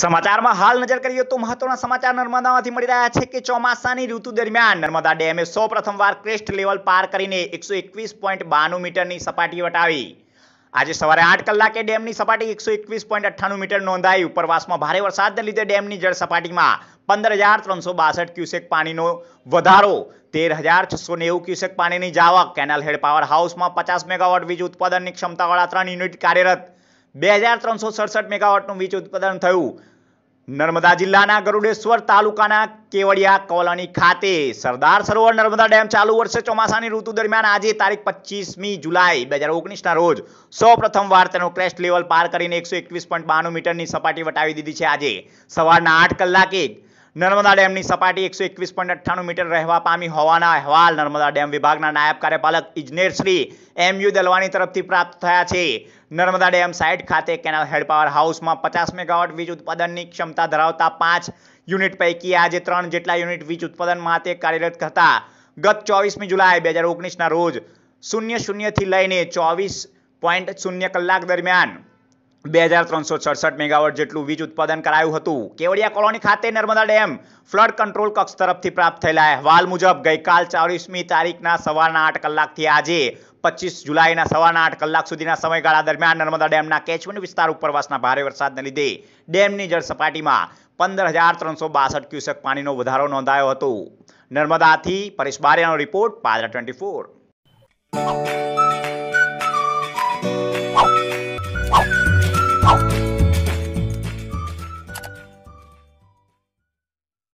સમાચારમાં હાલ નજર કરીએ તો મહત્વના સમાચાર નર્મદામાંથી મળી રહ્યા છે કે ચોમાસાની ઋતુ દરમિયાન નર્મદા ડેમે સૌ પ્રથમવાર ક્રેસ્ટ લેવલ પાર કરીને એકસો એકવીસ પોઈન્ટ બાણું મીટરની સપાટી વટાવી આજે સવારે આઠ કલાકે ડેમની સપાટી એકસો એકવીસ પોઈન્ટ અઠ્ઠાણું મીટર નોંધાઈ ઉપરવાસમાં ભારે વરસાદને લીધે ડેમની જળ સપાટીમાં પંદર હજાર ત્રણસો બાસઠ ક્યુસેક પાણીનો વધારો તેર હજાર છસો નેવું ક્યુસેક પાણીની જાવક કેનાલ હેડ પાવર હાઉસમાં પચાસ મેગાવોટ વીજ ઉત્પાદનની ક્ષમતાવાળા ત્રણ યુનિટ કાર્યરત બે હજાર ત્રણસો સડસઠ મેગાવોટનું વીજ ઉત્પાદન થયું નર્મદા જિલ્લાના ગરુડેશ્વર તાલુકાના કેવડિયા કોલોની ખાતે સરદાર સરોવર નર્મદા ડેમ ચાલુ વર્ષે ચોમાસાની ઋતુ દરમિયાન આજે તારીખ પચીસમી જુલાઈ બે હજાર ઓગણીસના રોજ સૌ પ્રથમ વાર તેનું ક્રેસ્ટ લેવલ પાર કરીને એકસો એકવીસ પોઈન્ટ બાણું મીટરની સપાટી વટાવી દીધી છે આજે સવારના આઠ કલાકે નર્મદા ડેમની સપાટી એકસો એકવીસ પોઈન્ટ અઠ્ઠાણું મીટર રહેવા પામી હોવાના અહેવાલ નર્મદા ડેમ વિભાગના નાયબ કાર્યપાલક ઇજનેર એમ યુ દલવાની તરફથી પ્રાપ્ત થયા છે નર્મદા ડેમ સાઇટ ખાતે કેનાલ હેડ પાવર હાઉસમાં પચાસ મેગાવોટ વીજ ઉત્પાદનની ક્ષમતા ધરાવતા પાંચ યુનિટ પૈકી આજે ત્રણ જેટલા યુનિટ વીજ ઉત્પાદન માટે કાર્યરત હતા ગત ચોવીસમી જુલાઈ બે હજાર ઓગણીસના રોજ શૂન્ય શૂન્યથી લઈને ચોવીસ પોઈન્ટ શૂન્ય કલાક દરમિયાન બે હજાર ત્રણસો સડસઠ મેગાવોટ જેટલું વીજ ઉત્પાદન કરાયું હતું કેવડિયા કોલોની ખાતે નર્મદા ડેમ ફ્લડ કંટ્રોલ કક્ષ તરફથી પ્રાપ્ત થયેલા અહેવાલ મુજબ ગઈકાલ ચોવીસમી તારીખના સવારના આઠ કલાકથી આજે પચીસ જુલાઈના સવારના આઠ કલાક સુધીના સમયગાળા દરમિયાન નર્મદા ડેમના કેચમેન્ટ વિસ્તાર ઉપર વસના ભારે વરસાદને લીધે ડેમની જળ સપાટીમાં પંદર હજાર ત્રણસો બાસઠ ક્યુસેક પાણીનો વધારો નોંધાયો હતો નર્મદાથી પરેશ બારિયાનો રિપોર્ટ પાદરા ટ્વેન્ટી ફોર 好。